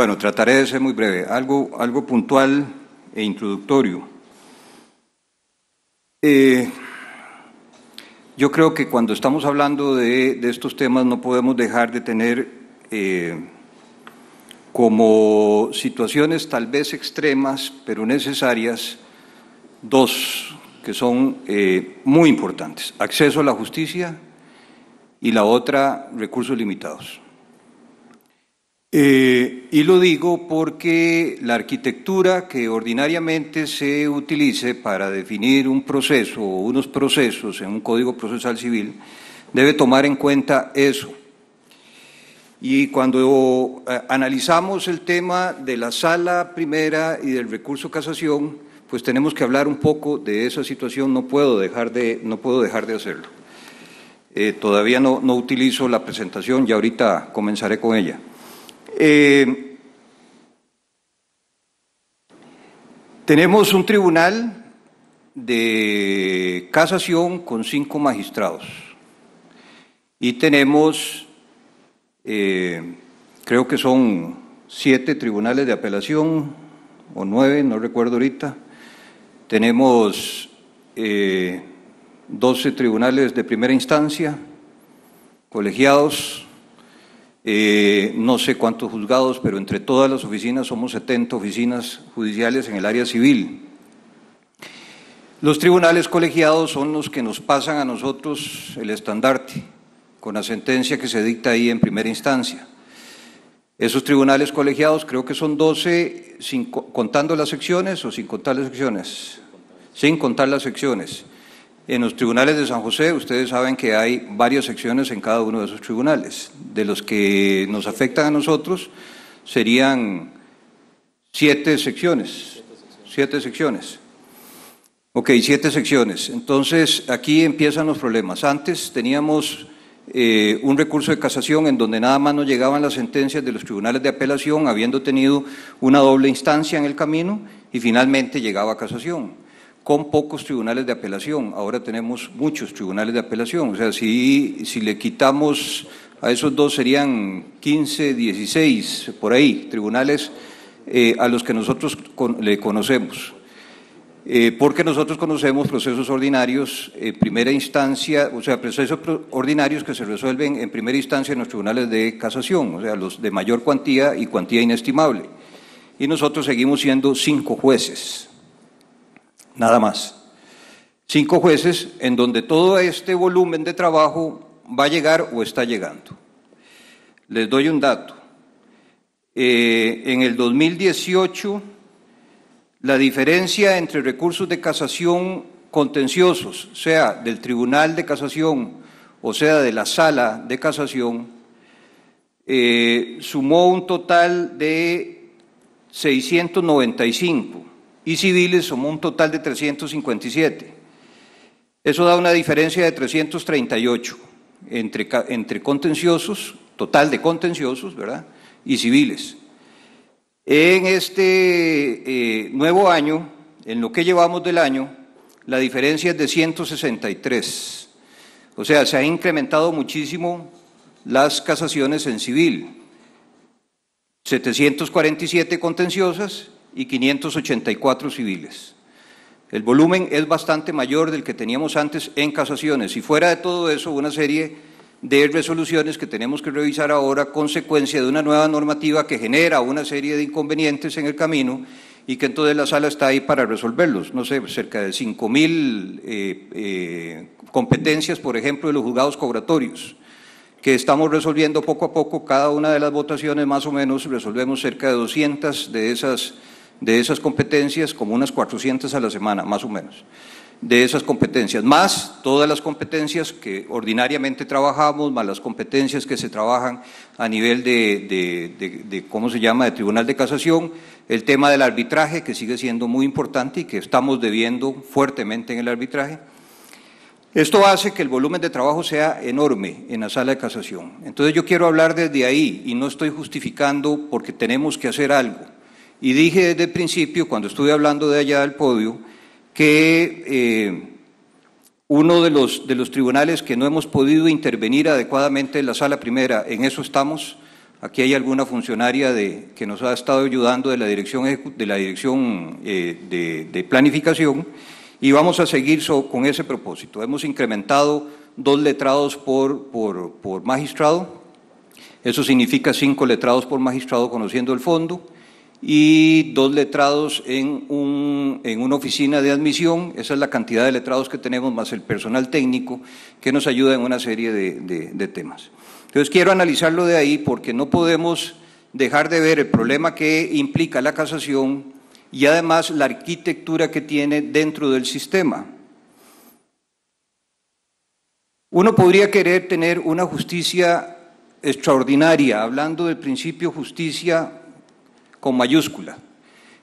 Bueno, trataré de ser muy breve. Algo, algo puntual e introductorio. Eh, yo creo que cuando estamos hablando de, estos temas no podemos dejar de tener eh, como situaciones tal vez extremas, pero necesarias, dos que son eh, muy importantes. Acceso a la justicia y la otra, recursos limitados. Eh, y lo digo porque la arquitectura que ordinariamente se utilice para definir un proceso o unos procesos en un código procesal civil debe tomar en cuenta eso. Y cuando eh, analizamos el tema de la sala primera y del recurso casación, pues tenemos que hablar un poco de esa situación, no puedo dejar de, no puedo dejar de hacerlo. Eh, todavía no, no utilizo la presentación, y ahorita comenzaré con ella. Eh, tenemos un tribunal de casación con cinco magistrados y tenemos, eh, creo que son siete tribunales de apelación o nueve, no recuerdo ahorita. Tenemos eh, doce tribunales de primera instancia, colegiados, eh, no sé cuántos juzgados, pero entre todas las oficinas somos 70 oficinas judiciales en el área civil. Los tribunales colegiados son los que nos pasan a nosotros el estandarte, con la sentencia que se dicta ahí en primera instancia. Esos tribunales colegiados creo que son 12, contando las secciones o sin contar las secciones. Sin contar las secciones. En los tribunales de San José, ustedes saben que hay varias secciones en cada uno de esos tribunales. De los que nos afectan a nosotros serían siete secciones. Siete secciones. Ok, siete secciones. Entonces, aquí empiezan los problemas. Antes teníamos eh, un recurso de casación en donde nada más nos llegaban las sentencias de los tribunales de apelación, habiendo tenido una doble instancia en el camino, y finalmente llegaba a casación con pocos tribunales de apelación. Ahora tenemos muchos tribunales de apelación. O sea, si, si le quitamos a esos dos serían 15, 16, por ahí, tribunales eh, a los que nosotros le conocemos. Eh, porque nosotros conocemos procesos ordinarios en eh, primera instancia, o sea, procesos ordinarios que se resuelven en primera instancia en los tribunales de casación, o sea, los de mayor cuantía y cuantía inestimable. Y nosotros seguimos siendo cinco jueces nada más. Cinco jueces en donde todo este volumen de trabajo va a llegar o está llegando. Les doy un dato. Eh, en el 2018, la diferencia entre recursos de casación contenciosos, sea del Tribunal de Casación o sea de la Sala de Casación, eh, sumó un total de 695 y civiles somos un total de 357. Eso da una diferencia de 338 entre, entre contenciosos, total de contenciosos, ¿verdad? Y civiles. En este eh, nuevo año, en lo que llevamos del año, la diferencia es de 163. O sea, se ha incrementado muchísimo las casaciones en civil. 747 contenciosas y 584 civiles. El volumen es bastante mayor del que teníamos antes en casaciones y fuera de todo eso una serie de resoluciones que tenemos que revisar ahora consecuencia de una nueva normativa que genera una serie de inconvenientes en el camino y que entonces la sala está ahí para resolverlos. No sé, cerca de 5.000 eh, eh, competencias, por ejemplo, de los juzgados cobratorios, que estamos resolviendo poco a poco cada una de las votaciones, más o menos resolvemos cerca de 200 de esas de esas competencias, como unas 400 a la semana, más o menos, de esas competencias, más todas las competencias que ordinariamente trabajamos, más las competencias que se trabajan a nivel de, de ¿cómo se llama?, de Tribunal de Casación, el tema del arbitraje, que sigue siendo muy importante y que estamos debiendo fuertemente en el arbitraje. Esto hace que el volumen de trabajo sea enorme en la sala de casación. Entonces yo quiero hablar desde ahí y no estoy justificando porque tenemos que hacer algo. Y dije desde el principio, cuando estuve hablando de allá del podio, que eh, uno de los, de los tribunales que no hemos podido intervenir adecuadamente en la sala primera, en eso estamos. Aquí hay alguna funcionaria de, que nos ha estado ayudando de la dirección, de, la dirección, eh, de, planificación y vamos a seguir con ese propósito. Hemos incrementado dos letrados por, por magistrado, eso significa cinco letrados por magistrado conociendo el fondo y dos letrados en, una oficina de admisión. Esa es la cantidad de letrados que tenemos, más el personal técnico, que nos ayuda en una serie de, de temas. Entonces quiero analizarlo de ahí porque no podemos dejar de ver el problema que implica la casación y además la arquitectura que tiene dentro del sistema. Uno podría querer tener una justicia extraordinaria, hablando del principio justicia con mayúscula.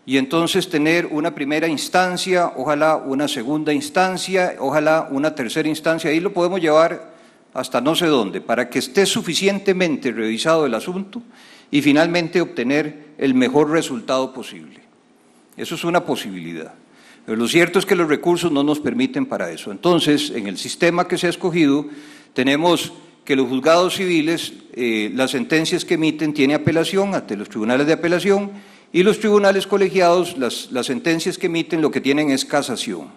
Y entonces tener una primera instancia, ojalá una segunda instancia, ojalá una tercera instancia, ahí lo podemos llevar hasta no sé dónde, para que esté suficientemente revisado el asunto y finalmente obtener el mejor resultado posible. Eso es una posibilidad. Pero lo cierto es que los recursos no nos permiten para eso. Entonces, en el sistema que se ha escogido, tenemos que los juzgados civiles, eh, las sentencias que emiten tienen apelación ante los tribunales de apelación y los tribunales colegiados, las, las sentencias que emiten lo que tienen es casación.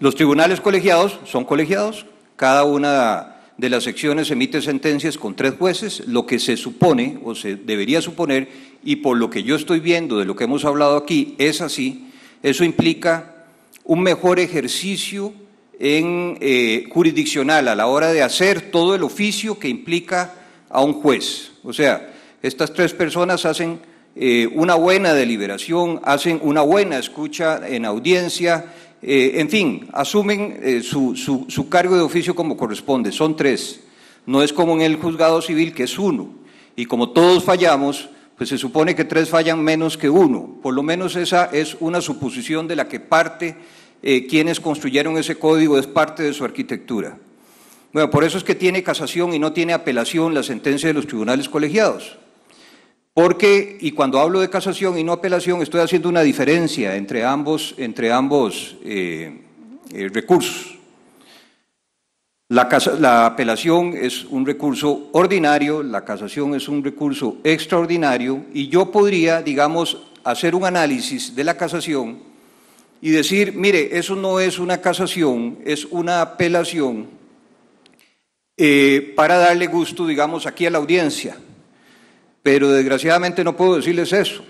Los tribunales colegiados son colegiados, cada una de las secciones emite sentencias con tres jueces, lo que se supone o se debería suponer, y por lo que yo estoy viendo de lo que hemos hablado aquí, es así, eso implica un mejor ejercicio en, eh, jurisdiccional a la hora de hacer todo el oficio que implica a un juez. O sea, estas tres personas hacen eh, una buena deliberación, hacen una buena escucha en audiencia, eh, en fin, asumen su, su, cargo de oficio como corresponde. Son tres. No es como en el juzgado civil, que es uno. Y como todos fallamos, pues se supone que tres fallan menos que uno. Por lo menos esa es una suposición de la que parte eh, quienes construyeron ese código, es parte de su arquitectura. Bueno, por eso es que tiene casación y no tiene apelación la sentencia de los tribunales colegiados. Porque, y cuando hablo de casación y no apelación, estoy haciendo una diferencia entre ambos, entre ambos eh, eh, recursos. la apelación es un recurso ordinario, la casación es un recurso extraordinario, y yo podría, digamos, hacer un análisis de la casación y decir, mire, eso no es una casación, es una apelación eh, para darle gusto, digamos, aquí a la audiencia. Pero desgraciadamente no puedo decirles eso,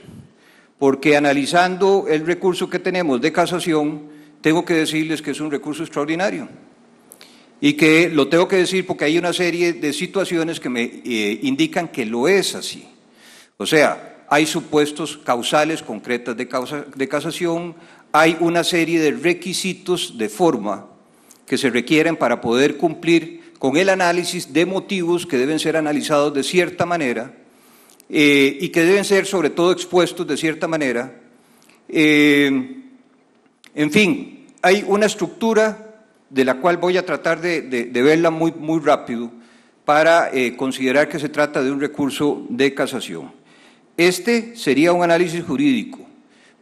porque analizando el recurso que tenemos de casación, tengo que decirles que es un recurso extraordinario y que lo tengo que decir porque hay una serie de situaciones que me eh, indican que lo es así. O sea, hay supuestos causales concretas de, causa, de casación, hay una serie de requisitos de forma que se requieren para poder cumplir con el análisis de motivos que deben ser analizados de cierta manera eh, y que deben ser sobre todo expuestos de cierta manera. Eh, en fin, hay una estructura de la cual voy a tratar de, verla muy, muy rápido para eh, considerar que se trata de un recurso de casación. Este sería un análisis jurídico.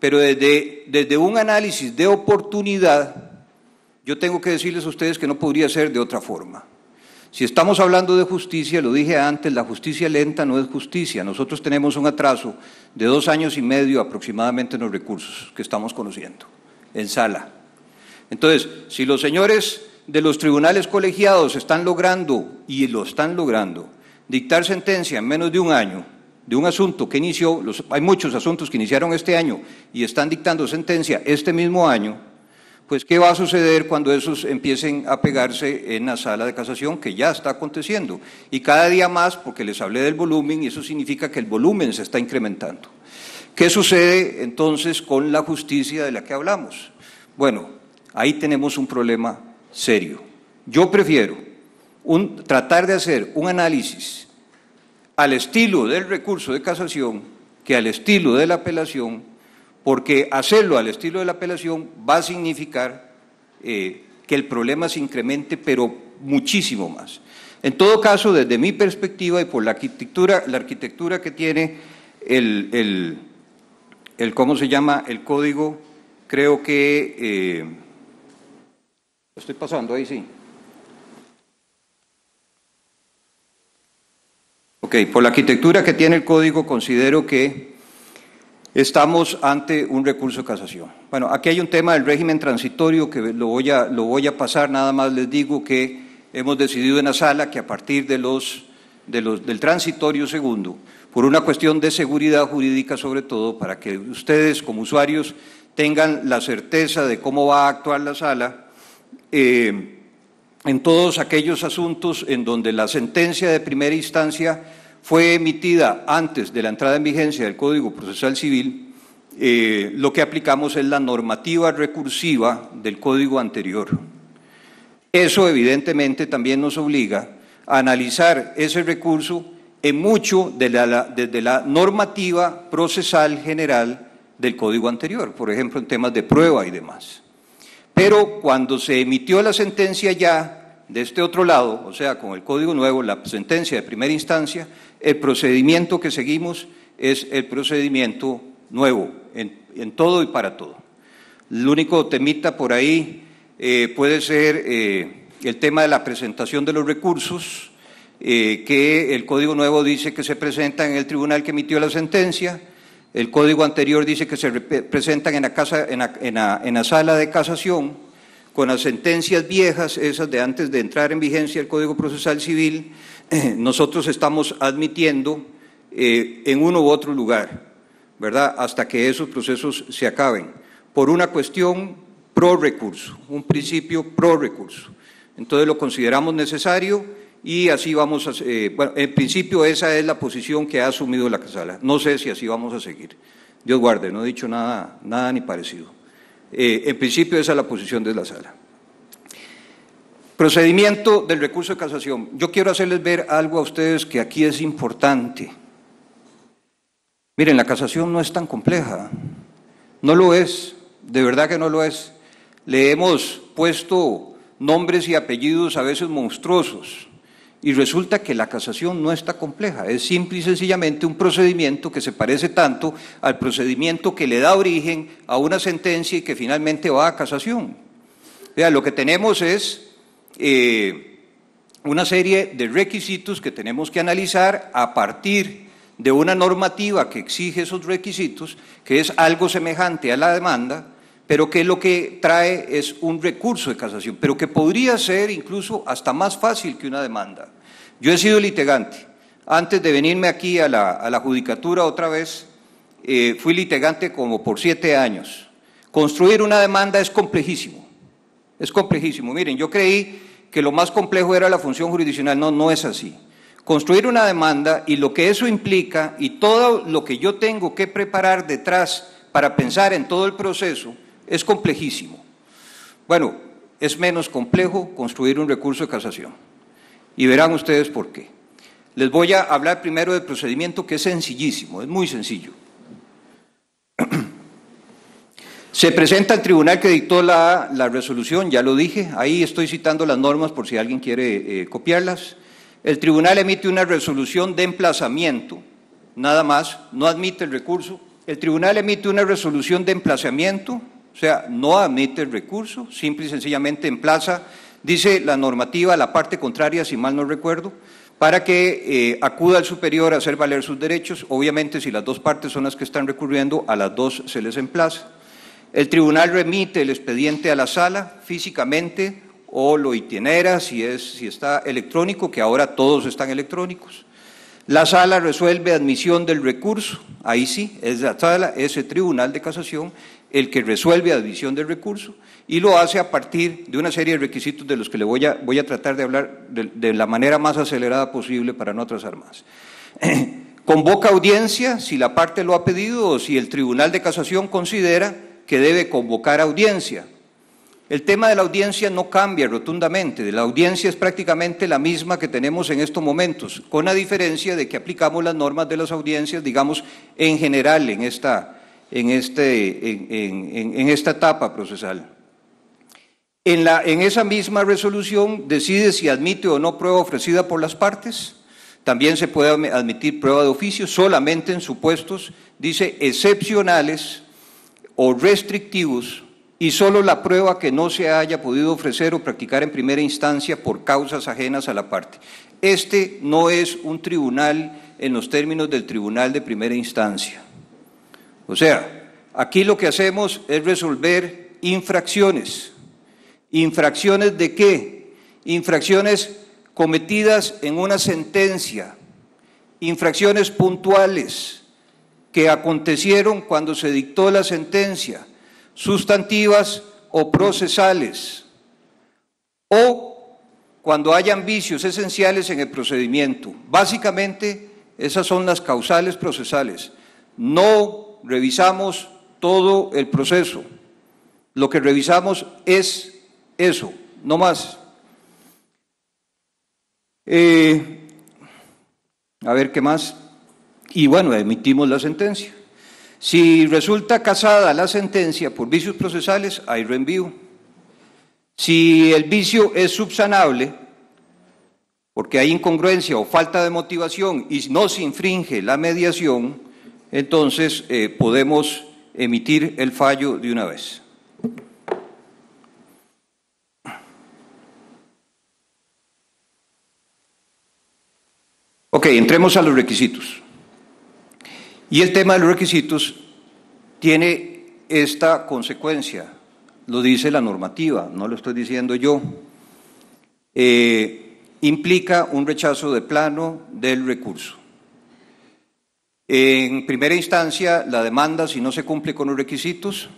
Pero desde, desde un análisis de oportunidad, yo tengo que decirles a ustedes que no podría ser de otra forma. Si estamos hablando de justicia, lo dije antes, la justicia lenta no es justicia. Nosotros tenemos un atraso de dos años y medio aproximadamente en los recursos que estamos conociendo en sala. Entonces, si los señores de los tribunales colegiados están logrando, y lo están logrando, dictar sentencia en menos de un año, de un asunto que inició, hay muchos asuntos que iniciaron este año y están dictando sentencia este mismo año, pues qué va a suceder cuando esos empiecen a pegarse en la sala de casación, que ya está aconteciendo. Y cada día más, porque les hablé del volumen, y eso significa que el volumen se está incrementando. ¿Qué sucede entonces con la justicia de la que hablamos? Bueno, ahí tenemos un problema serio. Yo prefiero tratar de hacer un análisis al estilo del recurso de casación que al estilo de la apelación, porque hacerlo al estilo de la apelación va a significar eh, que el problema se incremente, pero muchísimo más. En todo caso, desde mi perspectiva y por la arquitectura, la arquitectura que tiene el, ¿cómo se llama?, el código, creo que... Eh, estoy pasando ahí, sí. Ok, por la arquitectura que tiene el código considero que estamos ante un recurso de casación. Bueno, aquí hay un tema del régimen transitorio que lo voy a, lo voy a pasar, nada más les digo que hemos decidido en la sala que a partir de los, del transitorio segundo, por una cuestión de seguridad jurídica sobre todo, para que ustedes como usuarios tengan la certeza de cómo va a actuar la sala, eh, en todos aquellos asuntos en donde la sentencia de primera instancia fue emitida antes de la entrada en vigencia del Código Procesal Civil, eh, lo que aplicamos es la normativa recursiva del Código anterior. Eso evidentemente también nos obliga a analizar ese recurso en mucho de la, desde la normativa procesal general del código anterior, por ejemplo, en temas de prueba y demás. Pero cuando se emitió la sentencia ya de este otro lado, o sea, con el código nuevo, la sentencia de primera instancia, el procedimiento que seguimos es el procedimiento nuevo, en, todo y para todo. El único temita por ahí eh, puede ser eh, el tema de la presentación de los recursos, eh, que el Código Nuevo dice que se presentan en el tribunal que emitió la sentencia, el Código anterior dice que se presentan casa, en la sala de casación, con las sentencias viejas, esas de antes de entrar en vigencia el Código Procesal Civil, nosotros estamos admitiendo eh, en uno u otro lugar, ¿verdad? Hasta que esos procesos se acaben, por una cuestión pro recurso, un principio pro recurso. Entonces lo consideramos necesario y así vamos a... Eh, bueno, en principio esa es la posición que ha asumido la sala. No sé si así vamos a seguir. Dios guarde, no he dicho nada, nada ni parecido. Eh, en principio esa es la posición de la sala. Procedimiento del recurso de casación. Yo quiero hacerles ver algo a ustedes que aquí es importante. Miren, la casación no es tan compleja. No lo es, de verdad que no lo es. Le hemos puesto nombres y apellidos a veces monstruosos. Y resulta que la casación no está compleja, es simple y sencillamente un procedimiento que se parece tanto al procedimiento que le da origen a una sentencia y que finalmente va a casación. O sea, lo que tenemos es eh, una serie de requisitos que tenemos que analizar a partir de una normativa que exige esos requisitos, que es algo semejante a la demanda, pero que lo que trae es un recurso de casación, pero que podría ser incluso hasta más fácil que una demanda. Yo he sido litigante. Antes de venirme aquí a la, judicatura otra vez, eh, fui litigante como por siete años. Construir una demanda es complejísimo. Es complejísimo. Miren, yo creí que lo más complejo era la función jurisdiccional. No, no es así. Construir una demanda y lo que eso implica y todo lo que yo tengo que preparar detrás para pensar en todo el proceso es complejísimo. Bueno, es menos complejo construir un recurso de casación. Y verán ustedes por qué. Les voy a hablar primero del procedimiento que es sencillísimo, es muy sencillo. Se presenta al tribunal que dictó la, resolución, ya lo dije, ahí estoy citando las normas por si alguien quiere eh, copiarlas. El tribunal emite una resolución de emplazamiento, nada más, no admite el recurso. El tribunal emite una resolución de emplazamiento, o sea, no admite el recurso, simple y sencillamente emplaza, dice la normativa, la parte contraria, si mal no recuerdo, para que eh, acuda al superior a hacer valer sus derechos. Obviamente, si las dos partes son las que están recurriendo, a las dos se les emplaza. El tribunal remite el expediente a la sala físicamente o lo itinera si, es, si está electrónico, que ahora todos están electrónicos. La sala resuelve admisión del recurso, ahí sí, es la sala, es el tribunal de casación el que resuelve admisión del recurso y lo hace a partir de una serie de requisitos de los que le voy a, voy a tratar de hablar de, de la manera más acelerada posible para no atrasar más. Convoca audiencia si la parte lo ha pedido o si el tribunal de casación considera que debe convocar audiencia. El tema de la audiencia no cambia rotundamente, la audiencia es prácticamente la misma que tenemos en estos momentos, con la diferencia de que aplicamos las normas de las audiencias, digamos, en general en esta, en este, en, esta etapa procesal. En, la, en esa misma resolución decide si admite o no prueba ofrecida por las partes. También se puede admitir prueba de oficio solamente en supuestos, dice, excepcionales o restrictivos y solo la prueba que no se haya podido ofrecer o practicar en primera instancia por causas ajenas a la parte. Este no es un tribunal en los términos del tribunal de primera instancia. O sea, aquí lo que hacemos es resolver infracciones. ¿Infracciones de qué? Infracciones cometidas en una sentencia, infracciones puntuales que acontecieron cuando se dictó la sentencia, sustantivas o procesales, o cuando hayan vicios esenciales en el procedimiento. Básicamente, esas son las causales procesales. No revisamos todo el proceso. Lo que revisamos es eso, no más. Eh, a ver, ¿qué más? Y bueno, emitimos la sentencia. Si resulta casada la sentencia por vicios procesales, hay reenvío. Si el vicio es subsanable, porque hay incongruencia o falta de motivación y no se infringe la mediación, entonces eh, podemos emitir el fallo de una vez. Ok, entremos a los requisitos. Y el tema de los requisitos tiene esta consecuencia, lo dice la normativa, no lo estoy diciendo yo. Eh, implica un rechazo de plano del recurso. En primera instancia, la demanda, si no se cumple con los requisitos,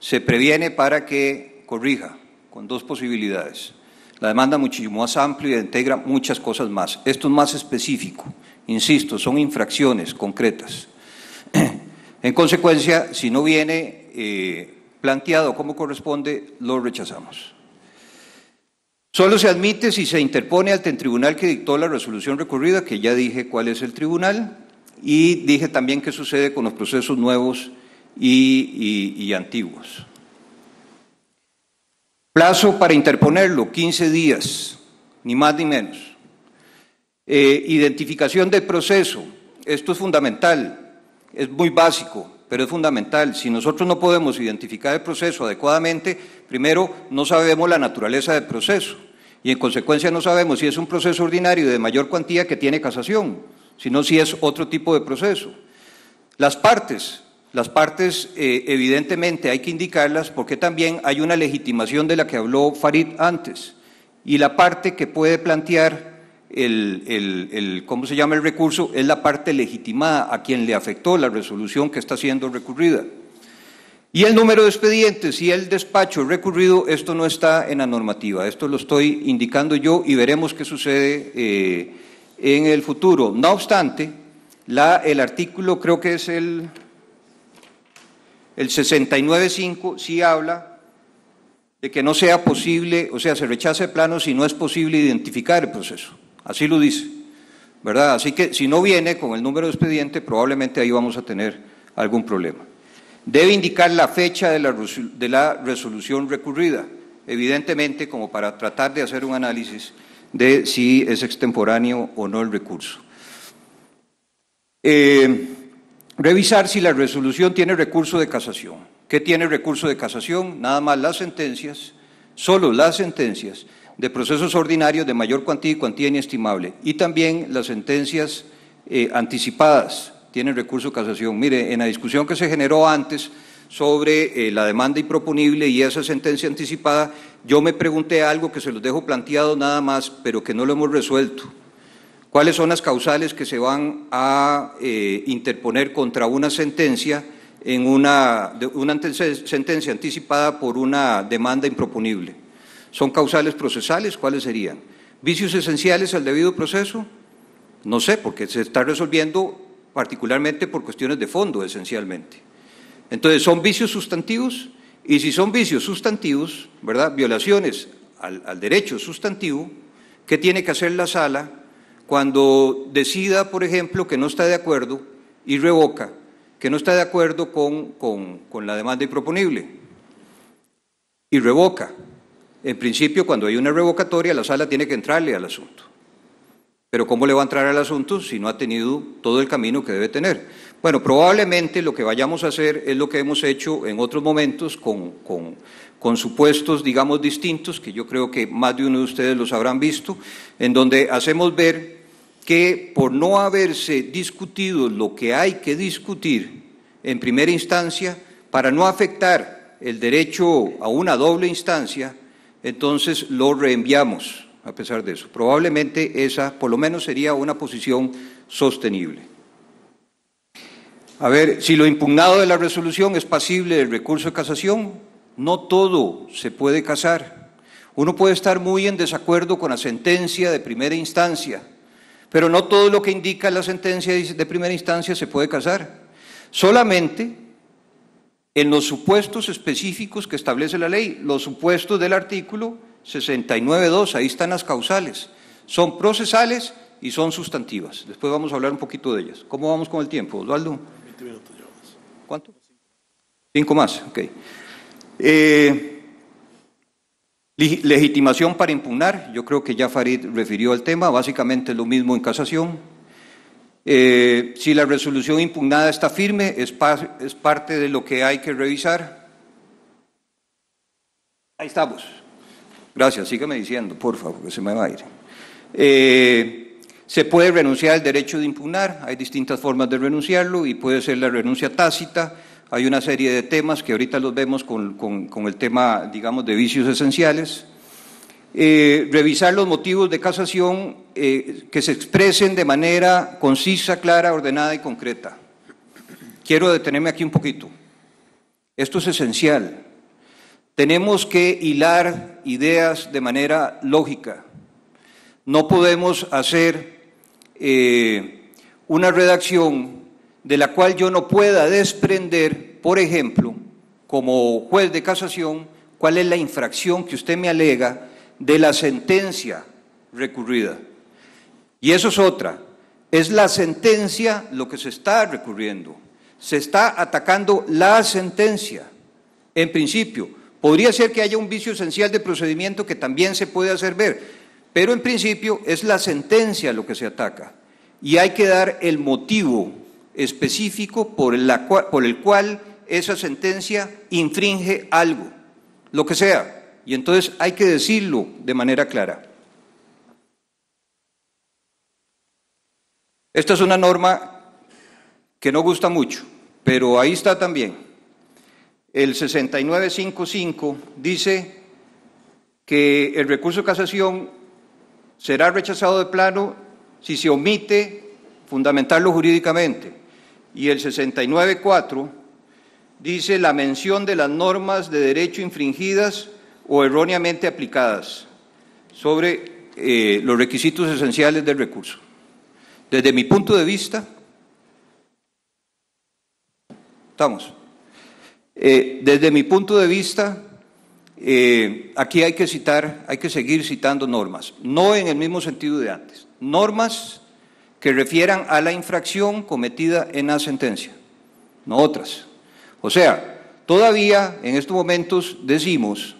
se previene para que corrija, con dos posibilidades. La demanda muchísimo más amplia y integra muchas cosas más. Esto es más específico. Insisto, son infracciones concretas. En consecuencia, si no viene eh, planteado como corresponde, lo rechazamos. Solo se admite si se interpone ante el tribunal que dictó la resolución recurrida, que ya dije cuál es el tribunal, y dije también qué sucede con los procesos nuevos y, antiguos. Plazo para interponerlo, 15 días, ni más ni menos. Eh, identificación del proceso, esto es fundamental es muy básico, pero es fundamental. Si nosotros no podemos identificar el proceso adecuadamente, primero no sabemos la naturaleza del proceso y en consecuencia no sabemos si es un proceso ordinario de mayor cuantía que tiene casación, sino si es otro tipo de proceso. Las partes, las partes eh, evidentemente hay que indicarlas porque también hay una legitimación de la que habló Farid antes y la parte que puede plantear el, ¿cómo se llama el recurso? Es la parte legitimada a quien le afectó la resolución que está siendo recurrida. Y el número de expedientes y el despacho recurrido, esto no está en la normativa, esto lo estoy indicando yo y veremos qué sucede eh, en el futuro. No obstante, la, el artículo creo que es el, el 69.5, sí habla de que no sea posible, o sea, se rechace el plano si no es posible identificar el proceso. Así lo dice, ¿verdad? Así que si no viene con el número de expediente, probablemente ahí vamos a tener algún problema. Debe indicar la fecha de la, resolución recurrida, evidentemente como para tratar de hacer un análisis de si es extemporáneo o no el recurso. Eh, revisar si la resolución tiene recurso de casación. ¿Qué tiene recurso de casación? Nada más las sentencias, solo las sentencias de procesos ordinarios de mayor cuantía y cuantía inestimable. Y también las sentencias eh, anticipadas tienen recurso de casación. Mire, en la discusión que se generó antes sobre eh, la demanda improponible y esa sentencia anticipada, yo me pregunté algo que se los dejo planteado nada más, pero que no lo hemos resuelto. ¿Cuáles son las causales que se van a eh, interponer contra una sentencia en una, una sentencia anticipada por una demanda improponible? ¿Son causales procesales? ¿Cuáles serían? ¿Vicios esenciales al debido proceso? No sé, porque se está resolviendo particularmente por cuestiones de fondo, esencialmente. Entonces, ¿son vicios sustantivos? Y si son vicios sustantivos, ¿verdad? Violaciones al, derecho sustantivo, ¿qué tiene que hacer la sala cuando decida, por ejemplo, que no está de acuerdo y revoca, que no está de acuerdo con, con la demanda improponible? Y revoca. En principio, cuando hay una revocatoria, la sala tiene que entrarle al asunto. Pero ¿cómo le va a entrar al asunto si no ha tenido todo el camino que debe tener? Bueno, probablemente lo que vayamos a hacer es lo que hemos hecho en otros momentos con, supuestos, digamos, distintos, que yo creo que más de uno de ustedes los habrán visto, en donde hacemos ver que por no haberse discutido lo que hay que discutir en primera instancia, para no afectar el derecho a una doble instancia, entonces lo reenviamos a pesar de eso. Probablemente esa por lo menos sería una posición sostenible. A ver, si lo impugnado de la resolución es pasible del recurso de casación, no todo se puede casar. Uno puede estar muy en desacuerdo con la sentencia de primera instancia, pero no todo lo que indica la sentencia de primera instancia se puede casar. Solamente en los supuestos específicos que establece la ley, los supuestos del artículo 69.2, ahí están las causales, son procesales y son sustantivas. Después vamos a hablar un poquito de ellas. ¿Cómo vamos con el tiempo, Osvaldo? ¿Cuánto? Cinco más, ok. Eh, legitimación para impugnar, yo creo que ya Farid refirió al tema, básicamente lo mismo en casación, eh, si la resolución impugnada está firme, es, parte de lo que hay que revisar. Ahí estamos. Gracias, sígueme diciendo, por favor, que se me va a ir. Eh, se puede renunciar al derecho de impugnar, hay distintas formas de renunciarlo y puede ser la renuncia tácita. Hay una serie de temas que ahorita los vemos con el tema, digamos, de vicios esenciales. Eh, revisar los motivos de casación eh, que se expresen de manera concisa, clara, ordenada y concreta. Quiero detenerme aquí un poquito. Esto es esencial. Tenemos que hilar ideas de manera lógica. No podemos hacer eh, una redacción de la cual yo no pueda desprender, por ejemplo, como juez de casación, cuál es la infracción que usted me alega de la sentencia recurrida. Y eso es otra. Es la sentencia lo que se está recurriendo. Se está atacando la sentencia, en principio. Podría ser que haya un vicio esencial de procedimiento que también se puede hacer ver, pero en principio es la sentencia lo que se ataca. Y hay que dar el motivo específico por, por el cual esa sentencia infringe algo, lo que sea, y entonces hay que decirlo de manera clara. Esta es una norma que no gusta mucho, pero ahí está también. El 6955 dice que el recurso de casación será rechazado de plano si se omite fundamentarlo jurídicamente. Y el 694 dice la mención de las normas de derecho infringidas o erróneamente aplicadas sobre eh, los requisitos esenciales del recurso. Desde mi punto de vista, estamos. Eh, desde mi punto de vista, eh, aquí hay que citar, hay que seguir citando normas, no en el mismo sentido de antes, normas que refieran a la infracción cometida en la sentencia, no otras. O sea, todavía en estos momentos decimos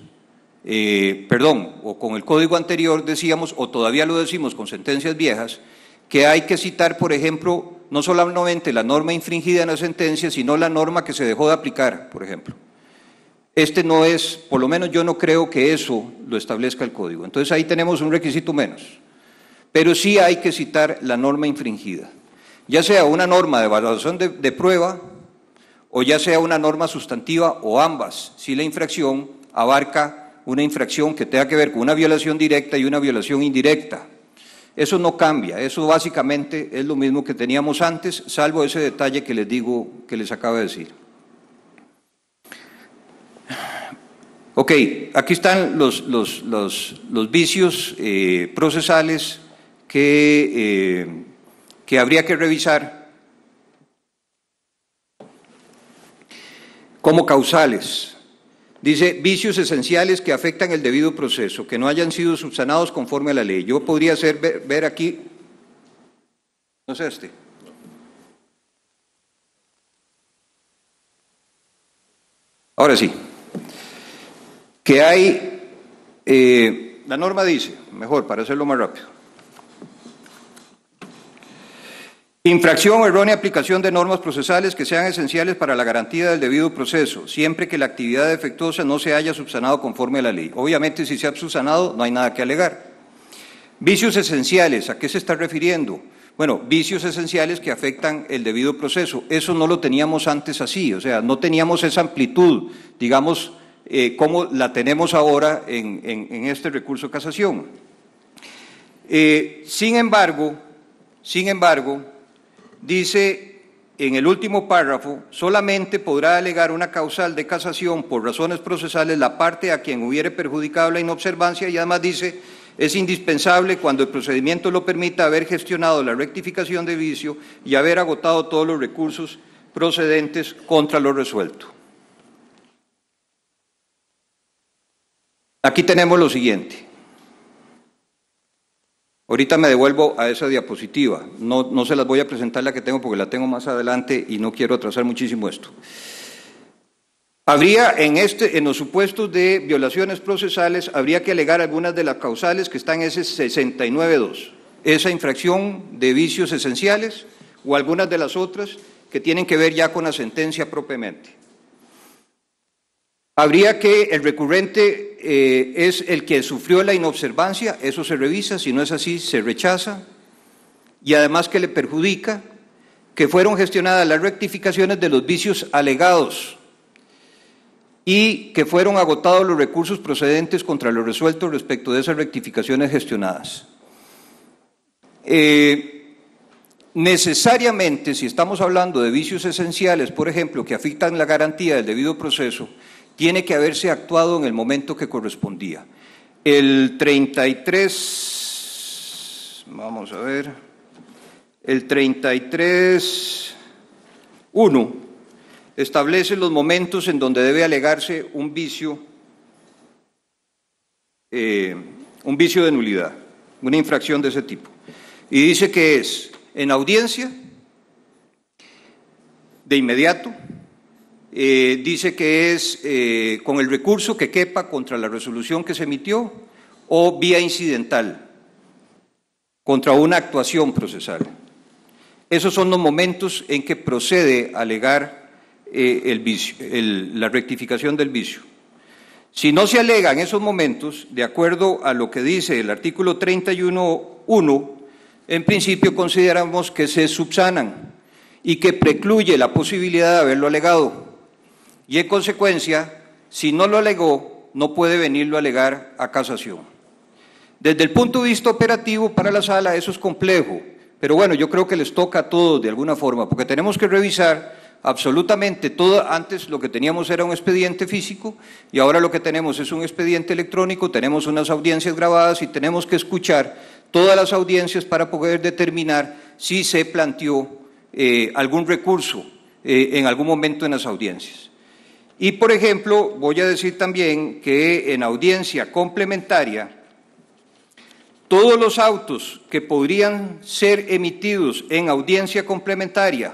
eh, perdón, o con el código anterior decíamos, o todavía lo decimos con sentencias viejas, que hay que citar, por ejemplo, no solamente la norma infringida en la sentencia, sino la norma que se dejó de aplicar, por ejemplo. Este no es, por lo menos yo no creo que eso lo establezca el código. Entonces ahí tenemos un requisito menos. Pero sí hay que citar la norma infringida, ya sea una norma de evaluación de prueba o ya sea una norma sustantiva o ambas, si la infracción abarca una infracción que tenga que ver con una violación directa y una violación indirecta. Eso no cambia, eso básicamente es lo mismo que teníamos antes, salvo ese detalle que les digo, que les acabo de decir. Ok, aquí están los, vicios eh, procesales que, eh, que habría que revisar como causales. Dice, vicios esenciales que afectan el debido proceso, que no hayan sido subsanados conforme a la ley. Yo podría ver, aquí, no sé este. Ahora sí, que hay, eh, la norma dice, mejor para hacerlo más rápido, Infracción o errónea aplicación de normas procesales que sean esenciales para la garantía del debido proceso, siempre que la actividad defectuosa no se haya subsanado conforme a la ley. Obviamente, si se ha subsanado, no hay nada que alegar. Vicios esenciales, ¿a qué se está refiriendo? Bueno, vicios esenciales que afectan el debido proceso. Eso no lo teníamos antes así, o sea, no teníamos esa amplitud, digamos, eh, como la tenemos ahora en, este recurso de casación. Eh, sin embargo, sin embargo, dice en el último párrafo, solamente podrá alegar una causal de casación por razones procesales la parte a quien hubiere perjudicado la inobservancia y además dice, es indispensable cuando el procedimiento lo permita haber gestionado la rectificación de vicio y haber agotado todos los recursos procedentes contra lo resuelto. Aquí tenemos lo siguiente. Ahorita me devuelvo a esa diapositiva. No, no se las voy a presentar la que tengo porque la tengo más adelante y no quiero atrasar muchísimo esto. Habría en, este, en los supuestos de violaciones procesales, habría que alegar algunas de las causales que están en ese 69.2, esa infracción de vicios esenciales o algunas de las otras que tienen que ver ya con la sentencia propiamente. Habría que el recurrente eh, es el que sufrió la inobservancia, eso se revisa, si no es así, se rechaza, y además que le perjudica, que fueron gestionadas las rectificaciones de los vicios alegados y que fueron agotados los recursos procedentes contra lo resuelto respecto de esas rectificaciones gestionadas. Eh, necesariamente, si estamos hablando de vicios esenciales, por ejemplo, que afectan la garantía del debido proceso, tiene que haberse actuado en el momento que correspondía. El 33, vamos a ver, el 33, 1, establece los momentos en donde debe alegarse un vicio, eh, un vicio de nulidad, una infracción de ese tipo. Y dice que es en audiencia, de inmediato, eh, dice que es eh, con el recurso que quepa contra la resolución que se emitió o vía incidental contra una actuación procesal. Esos son los momentos en que procede a alegar eh, la rectificación del vicio. Si no se alega en esos momentos, de acuerdo a lo que dice el artículo 31.1, en principio consideramos que se subsanan y que precluye la posibilidad de haberlo alegado y en consecuencia, si no lo alegó, no puede venirlo a alegar a casación. Desde el punto de vista operativo para la sala eso es complejo, pero bueno, yo creo que les toca a todos de alguna forma, porque tenemos que revisar absolutamente todo. Antes lo que teníamos era un expediente físico y ahora lo que tenemos es un expediente electrónico, tenemos unas audiencias grabadas y tenemos que escuchar todas las audiencias para poder determinar si se planteó eh, algún recurso eh, en algún momento en las audiencias. Y, por ejemplo, voy a decir también que en audiencia complementaria, todos los autos que podrían ser emitidos en audiencia complementaria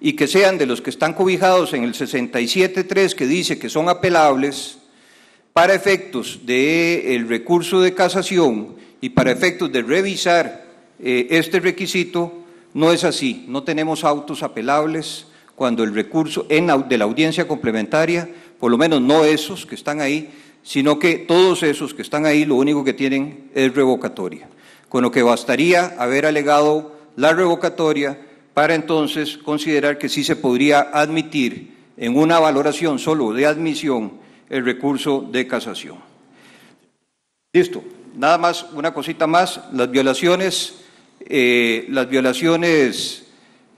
y que sean de los que están cobijados en el 67.3 que dice que son apelables para efectos del eh, recurso de casación y para efectos de revisar eh, este requisito, no es así. No tenemos autos apelables cuando el recurso en, de la audiencia complementaria, por lo menos no esos que están ahí, sino que todos esos que están ahí lo único que tienen es revocatoria, con lo que bastaría haber alegado la revocatoria para entonces considerar que sí se podría admitir en una valoración solo de admisión el recurso de casación. Listo, nada más, una cosita más, las violaciones, eh, las violaciones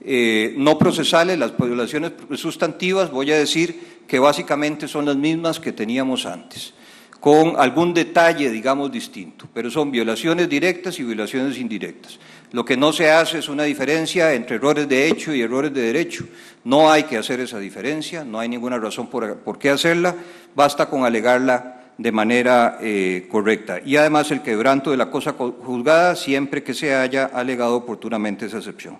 eh, no procesales, las violaciones sustantivas, voy a decir que básicamente son las mismas que teníamos antes, con algún detalle, digamos, distinto, pero son violaciones directas y violaciones indirectas. Lo que no se hace es una diferencia entre errores de hecho y errores de derecho. No hay que hacer esa diferencia, no hay ninguna razón por, qué hacerla, basta con alegarla de manera eh, correcta. Y además el quebranto de la cosa juzgada siempre que se haya alegado oportunamente esa excepción.